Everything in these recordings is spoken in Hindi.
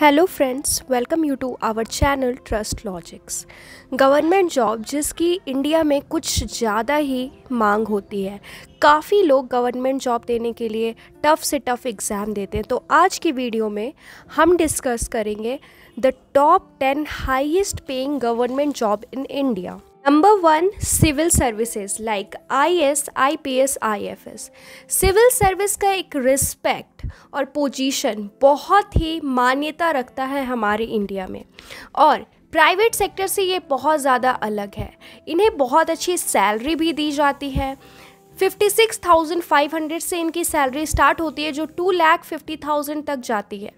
hello friends welcome you to our channel trust logics government job जिसकी इंडिया में कुछ ज़्यादा ही मांग होती है काफ़ी लोग गवर्नमेंट जॉब देने के लिए टफ़ से टफ़ एग्ज़ाम देते हैं तो आज की वीडियो में हम डिस्कस करेंगे the top ten highest paying government job in India number one civil services like I A S I P S I F S civil का एक रिस्पेक्ट और पोजीशन बहुत ही मान्यता रखता है हमारे इंडिया में और प्राइवेट सेक्टर से ये बहुत ज़्यादा अलग है इन्हें बहुत अच्छी सैलरी भी दी जाती है 56,500 से इनकी सैलरी स्टार्ट होती है जो टू लैख फिफ्टी थाउजेंड तक जाती है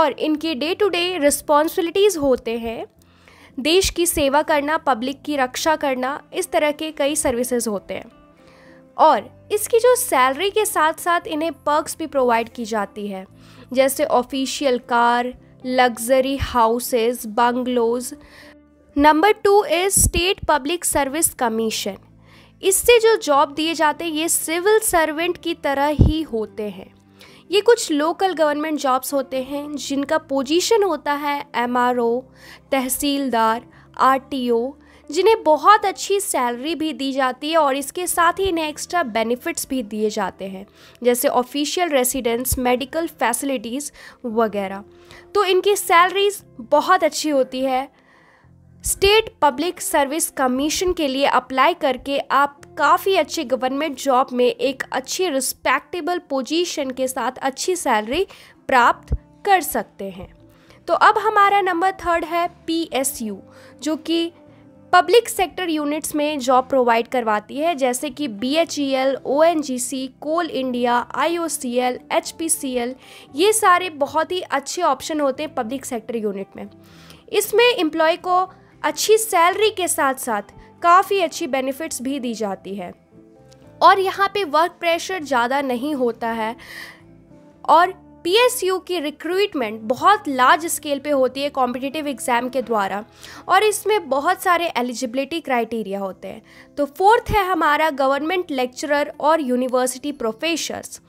और इनके डे टू डे रिस्पॉन्सिबिलिटीज़ होते हैं देश की सेवा करना पब्लिक की रक्षा करना इस तरह के कई सर्विसेज होते हैं और इसकी जो सैलरी के साथ साथ इन्हें पर्क्स भी प्रोवाइड की जाती है जैसे official car luxury houses bungalows number two is state public service commission इससे जो जॉब दिए जाते हैं ये सिविल सर्वेंट की तरह ही होते हैं ये कुछ लोकल गवर्नमेंट जॉब्स होते हैं जिनका पोजीशन होता है एमआरओ तहसीलदार आरटीओ जिन्हें बहुत अच्छी सैलरी भी दी जाती है और इसके साथ ही इन्हें एक्स्ट्रा बेनिफिट्स भी दिए जाते हैं जैसे ऑफिशियल रेसिडेंस मेडिकल फैसिलिटीज़ वगैरह तो इनकी सैलरीज बहुत अच्छी होती है स्टेट पब्लिक सर्विस कमीशन के लिए अप्लाई करके आप काफ़ी अच्छे गवर्नमेंट जॉब में एक अच्छी रिस्पेक्टेबल पोजीशन के साथ अच्छी सैलरी प्राप्त कर सकते हैं तो अब हमारा नंबर थर्ड है पीएसयू जो कि पब्लिक सेक्टर यूनिट्स में जॉब प्रोवाइड करवाती है जैसे कि B H E L O N G C coal India I O C L H P C L ये सारे बहुत ही अच्छे ऑप्शन होते हैं पब्लिक सेक्टर यूनिट में इसमें एम्प्लॉय को अच्छी सैलरी के साथ साथ काफ़ी अच्छी बेनिफिट्स भी दी जाती है और यहाँ पे वर्क प्रेशर ज़्यादा नहीं होता है और पीएसयू की रिक्रूटमेंट बहुत लार्ज स्केल पे होती है कॉम्पिटिटिव एग्ज़ाम के द्वारा और इसमें बहुत सारे एलिजिबिलिटी क्राइटेरिया होते हैं तो फोर्थ है हमारा गवर्नमेंट लेक्चरर और यूनिवर्सिटी प्रोफेसर्स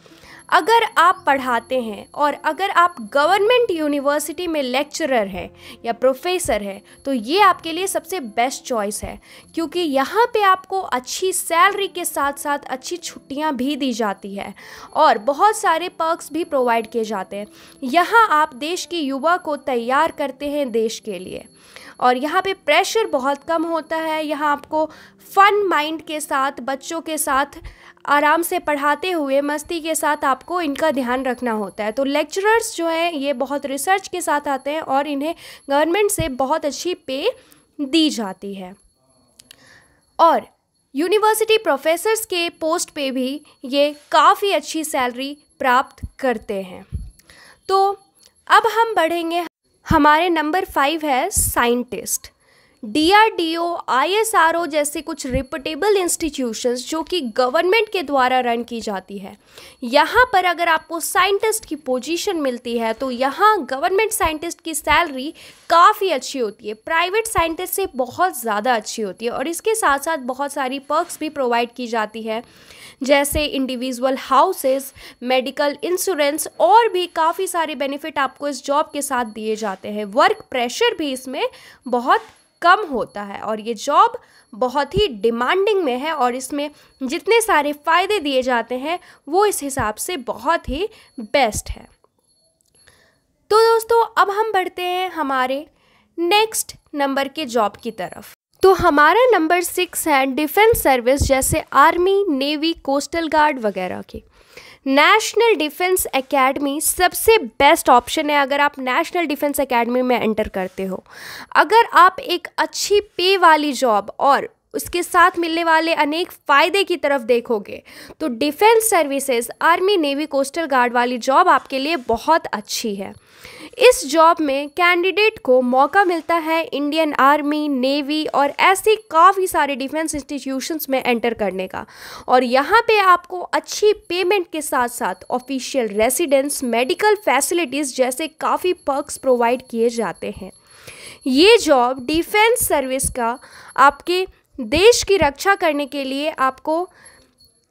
अगर आप पढ़ाते हैं और अगर आप गवर्नमेंट यूनिवर्सिटी में लेक्चरर हैं या प्रोफेसर हैं तो ये आपके लिए सबसे बेस्ट चॉइस है क्योंकि यहाँ पे आपको अच्छी सैलरी के साथ साथ अच्छी छुट्टियाँ भी दी जाती है और बहुत सारे पर्क्स भी प्रोवाइड किए जाते हैं यहाँ आप देश के युवा को तैयार करते हैं देश के लिए और यहाँ पे प्रेशर बहुत कम होता है यहाँ आपको फ़न माइंड के साथ बच्चों के साथ आराम से पढ़ाते हुए मस्ती के साथ आपको इनका ध्यान रखना होता है तो लेक्चरर्स जो हैं ये बहुत रिसर्च के साथ आते हैं और इन्हें गवर्नमेंट से बहुत अच्छी पे दी जाती है और यूनिवर्सिटी प्रोफेसर्स के पोस्ट पे भी ये काफ़ी अच्छी सैलरी प्राप्त करते हैं तो अब हम बढ़ेंगे हमारे नंबर फाइव है साइंटिस्ट डीआरडीओ आईएसआरओ जैसे कुछ रिपोर्टेबल इंस्टीट्यूशंस जो कि गवर्नमेंट के द्वारा रन की जाती है यहाँ पर अगर आपको साइंटिस्ट की पोजीशन मिलती है तो यहाँ गवर्नमेंट साइंटिस्ट की सैलरी काफ़ी अच्छी होती है प्राइवेट साइंटिस्ट से बहुत ज़्यादा अच्छी होती है और इसके साथ साथ बहुत सारी पर्कस भी प्रोवाइड की जाती है जैसे इंडिविजुअल हाउसेस मेडिकल इंश्योरेंस और भी काफ़ी सारे बेनिफिट आपको इस जॉब के साथ दिए जाते हैं वर्क प्रेशर भी इसमें बहुत कम होता है और ये जॉब बहुत ही डिमांडिंग में है और इसमें जितने सारे फ़ायदे दिए जाते हैं वो इस हिसाब से बहुत ही बेस्ट है तो दोस्तों अब हम बढ़ते हैं हमारे नेक्स्ट नंबर के जॉब की तरफ तो हमारा नंबर सिक्स है डिफेंस सर्विस जैसे आर्मी नेवी कोस्टल गार्ड वगैरह के नेशनल डिफेंस एकेडमी सबसे बेस्ट ऑप्शन है अगर आप नेशनल डिफेंस एकेडमी में एंटर करते हो अगर आप एक अच्छी पे वाली जॉब और उसके साथ मिलने वाले अनेक फ़ायदे की तरफ देखोगे तो defence services army navy coastal guard वाली जॉब आपके लिए बहुत अच्छी है इस जॉब में कैंडिडेट को मौका मिलता है इंडियन आर्मी नेवी और ऐसे काफ़ी सारे डिफेंस इंस्टीट्यूशंस में एंटर करने का और यहाँ पे आपको अच्छी पेमेंट के साथ साथ ऑफिशियल रेसिडेंस मेडिकल फैसिलिटीज़ जैसे काफ़ी पर्क्स प्रोवाइड किए जाते हैं ये जॉब डिफेंस सर्विस का आपके देश की रक्षा करने के लिए आपको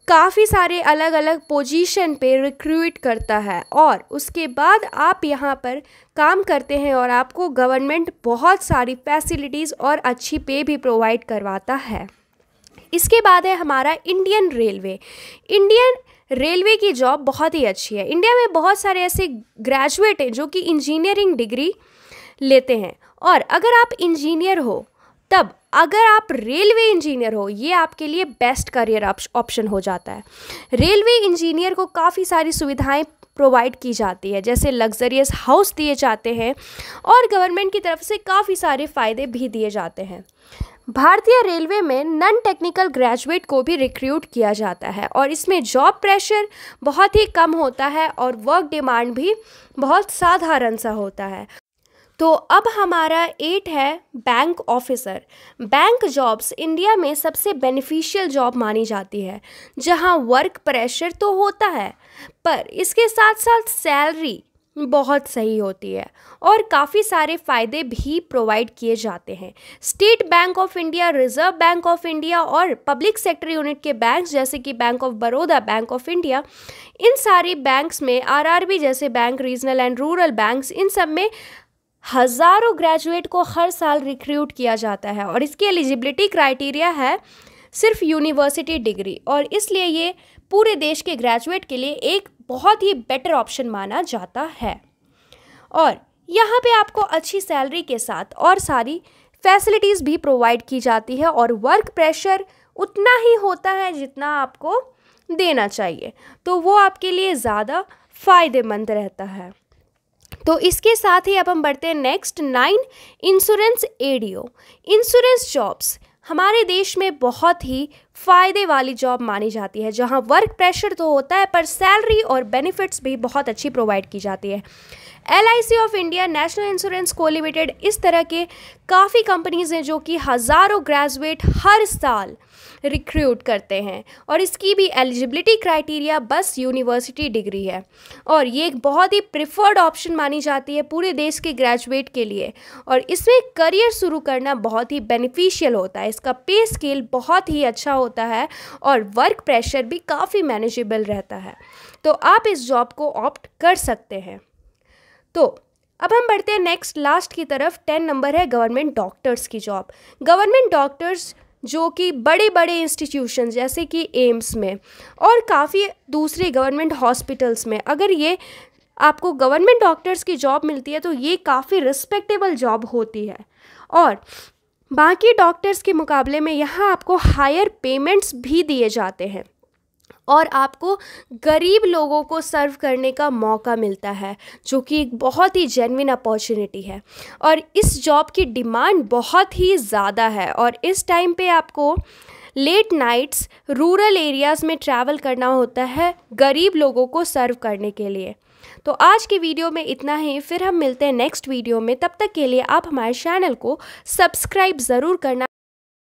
काफ़ी सारे अलग अलग पोजीशन पे रिक्रूट करता है और उसके बाद आप यहाँ पर काम करते हैं और आपको गवर्नमेंट बहुत सारी फैसिलिटीज़ और अच्छी पे भी प्रोवाइड करवाता है इसके बाद है हमारा इंडियन रेलवे इंडियन रेलवे की जॉब बहुत ही अच्छी है इंडिया में बहुत सारे ऐसे ग्रेजुएट हैं जो कि इंजीनियरिंग डिग्री लेते हैं और अगर आप इंजीनियर हो तब अगर आप रेलवे इंजीनियर हो ये आपके लिए बेस्ट करियर ऑप्शन हो जाता है रेलवे इंजीनियर को काफ़ी सारी सुविधाएं प्रोवाइड की जाती है जैसे लग्जरियस हाउस दिए जाते हैं और गवर्नमेंट की तरफ से काफ़ी सारे फ़ायदे भी दिए जाते हैं भारतीय रेलवे में नॉन टेक्निकल ग्रेजुएट को भी रिक्रूट किया जाता है और इसमें जॉब प्रेशर बहुत ही कम होता है और वर्क डिमांड भी बहुत साधारण सा होता है तो अब हमारा एट है bank officer bank jobs India में सबसे बेनिफिशियल जॉब मानी जाती है जहां वर्क प्रेशर तो होता है पर इसके साथ साथ सैलरी बहुत सही होती है और काफ़ी सारे फ़ायदे भी प्रोवाइड किए जाते हैं State Bank of India Reserve Bank of India और पब्लिक सेक्टर यूनिट के बैंक्स जैसे कि Bank of Baroda Bank of India इन सारे बैंक्स में आरआरबी जैसे bank regional and rural banks इन सब में हज़ारों ग्रेजुएट को हर साल रिक्रूट किया जाता है और इसकी एलिजिबिलिटी क्राइटेरिया है सिर्फ यूनिवर्सिटी डिग्री और इसलिए ये पूरे देश के ग्रेजुएट के लिए एक बहुत ही बेटर ऑप्शन माना जाता है और यहाँ पे आपको अच्छी सैलरी के साथ और सारी फैसिलिटीज़ भी प्रोवाइड की जाती है और वर्क प्रेशर उतना ही होता है जितना आपको देना चाहिए तो वो आपके लिए ज़्यादा फ़ायदेमंद रहता है तो इसके साथ ही अब हम बढ़ते हैं next nine insurance ADO insurance jobs हमारे देश में बहुत ही फ़ायदे वाली जॉब मानी जाती है जहाँ वर्क प्रेशर तो होता है पर सैलरी और बेनिफिट्स भी बहुत अच्छी प्रोवाइड की जाती है L of India national insurance co limited इस तरह के काफ़ी कंपनीज हैं जो कि हज़ारों ग्रेजुएट हर साल रिक्रूट करते हैं और इसकी भी एलिजिबिलिटी क्राइटेरिया बस यूनिवर्सिटी डिग्री है और ये एक बहुत ही प्रिफर्ड ऑप्शन मानी जाती है पूरे देश के ग्रेजुएट के लिए और इसमें करियर शुरू करना बहुत ही बेनिफिशियल होता है इसका पे स्केल बहुत ही अच्छा होता है और वर्क प्रेशर भी काफ़ी मैनेजेबल रहता है तो आप इस जॉब को ऑप्ट कर सकते हैं तो अब हम बढ़ते हैं नेक्स्ट लास्ट की तरफ टेन नंबर है गवर्नमेंट डॉक्टर्स की जॉब गवर्नमेंट डॉक्टर्स जो कि बड़े बड़े इंस्टीट्यूशन जैसे कि एम्स में और काफ़ी दूसरे गवर्नमेंट हॉस्पिटल्स में अगर ये आपको गवर्नमेंट डॉक्टर्स की जॉब मिलती है तो ये काफ़ी रिस्पेक्टेबल जॉब होती है और बाकी डॉक्टर्स के मुकाबले में यहाँ आपको हायर पेमेंट्स भी दिए जाते हैं और आपको गरीब लोगों को सर्व करने का मौका मिलता है जो कि एक बहुत ही जेनविन अपॉर्चुनिटी है और इस जॉब की डिमांड बहुत ही ज़्यादा है और इस टाइम पे आपको लेट नाइट्स रूरल एरियाज़ में ट्रैवल करना होता है गरीब लोगों को सर्व करने के लिए तो आज की वीडियो में इतना ही फिर हम मिलते हैं नेक्स्ट वीडियो में तब तक के लिए आप हमारे चैनल को सब्सक्राइब ज़रूर करना